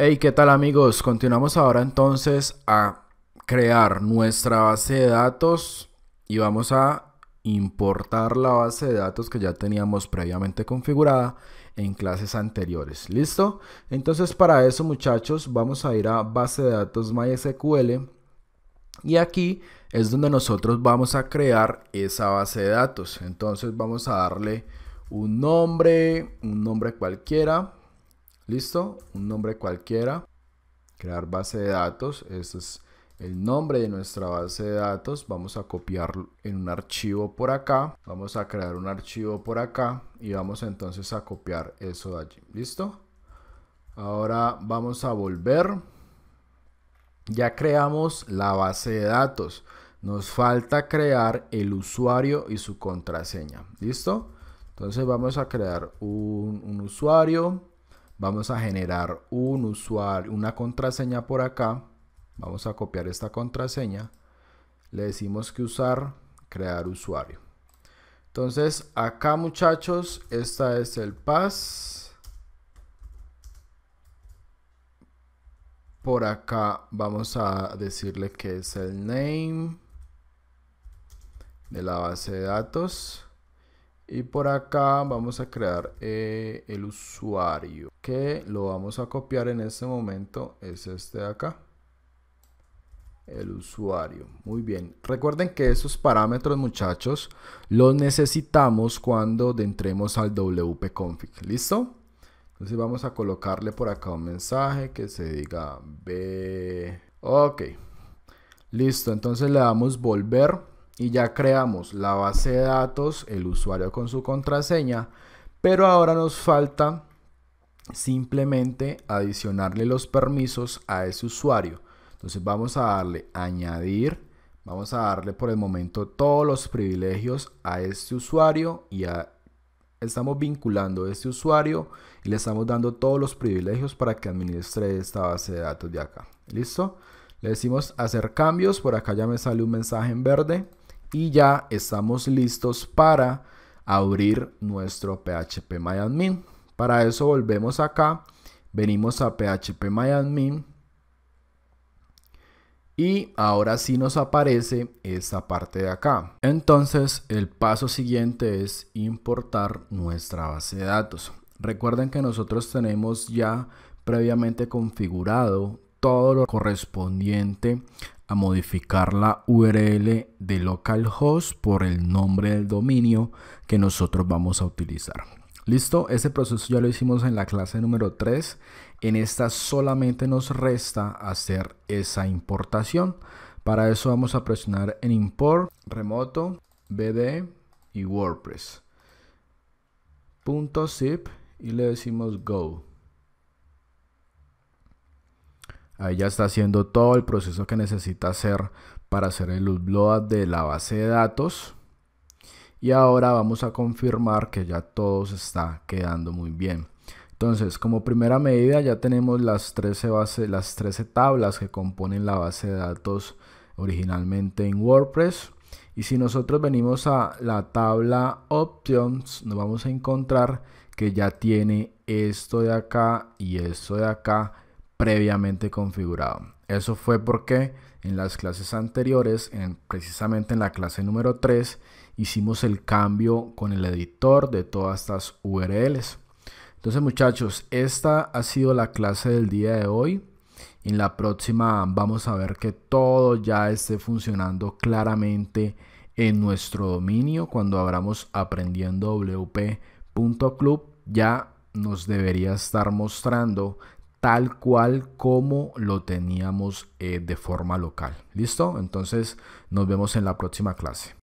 Hey, ¿qué tal amigos? Continuamos ahora entonces a crear nuestra base de datos y vamos a importar la base de datos que ya teníamos previamente configurada en clases anteriores. ¿Listo? Entonces para eso muchachos vamos a ir a base de datos MySQL y aquí es donde nosotros vamos a crear esa base de datos. Entonces vamos a darle un nombre, un nombre cualquiera, Listo, un nombre cualquiera, crear base de datos, este es el nombre de nuestra base de datos, vamos a copiarlo en un archivo por acá, vamos a crear un archivo por acá y vamos entonces a copiar eso de allí, ¿listo? Ahora vamos a volver, ya creamos la base de datos, nos falta crear el usuario y su contraseña, ¿listo? Entonces vamos a crear un, un usuario, Vamos a generar un usuario, una contraseña por acá. Vamos a copiar esta contraseña. Le decimos que usar, crear usuario. Entonces acá muchachos, esta es el pass. Por acá vamos a decirle que es el name de la base de datos y por acá vamos a crear eh, el usuario que lo vamos a copiar en este momento es este de acá el usuario muy bien recuerden que esos parámetros muchachos los necesitamos cuando entremos al wp-config listo entonces vamos a colocarle por acá un mensaje que se diga b ok listo entonces le damos volver y ya creamos la base de datos, el usuario con su contraseña, pero ahora nos falta simplemente adicionarle los permisos a ese usuario. Entonces vamos a darle añadir, vamos a darle por el momento todos los privilegios a este usuario y a, estamos vinculando a este usuario y le estamos dando todos los privilegios para que administre esta base de datos de acá. ¿Listo? Le decimos hacer cambios, por acá ya me sale un mensaje en verde y ya estamos listos para abrir nuestro PHP MyAdmin. Para eso volvemos acá, venimos a PHP MyAdmin y ahora sí nos aparece esta parte de acá. Entonces el paso siguiente es importar nuestra base de datos. Recuerden que nosotros tenemos ya previamente configurado todo lo correspondiente a modificar la URL de localhost por el nombre del dominio que nosotros vamos a utilizar. Listo, ese proceso ya lo hicimos en la clase número 3. En esta solamente nos resta hacer esa importación. Para eso vamos a presionar en import, remoto, bd y wordpress. y le decimos go. Ahí ya está haciendo todo el proceso que necesita hacer para hacer el upload de la base de datos. Y ahora vamos a confirmar que ya todo se está quedando muy bien. Entonces, como primera medida ya tenemos las 13, las 13 tablas que componen la base de datos originalmente en WordPress. Y si nosotros venimos a la tabla Options, nos vamos a encontrar que ya tiene esto de acá y esto de acá previamente configurado. Eso fue porque en las clases anteriores, en, precisamente en la clase número 3, hicimos el cambio con el editor de todas estas URLs. Entonces muchachos, esta ha sido la clase del día de hoy. En la próxima vamos a ver que todo ya esté funcionando claramente en nuestro dominio. Cuando abramos aprendiendo wp.club ya nos debería estar mostrando tal cual como lo teníamos eh, de forma local. ¿Listo? Entonces nos vemos en la próxima clase.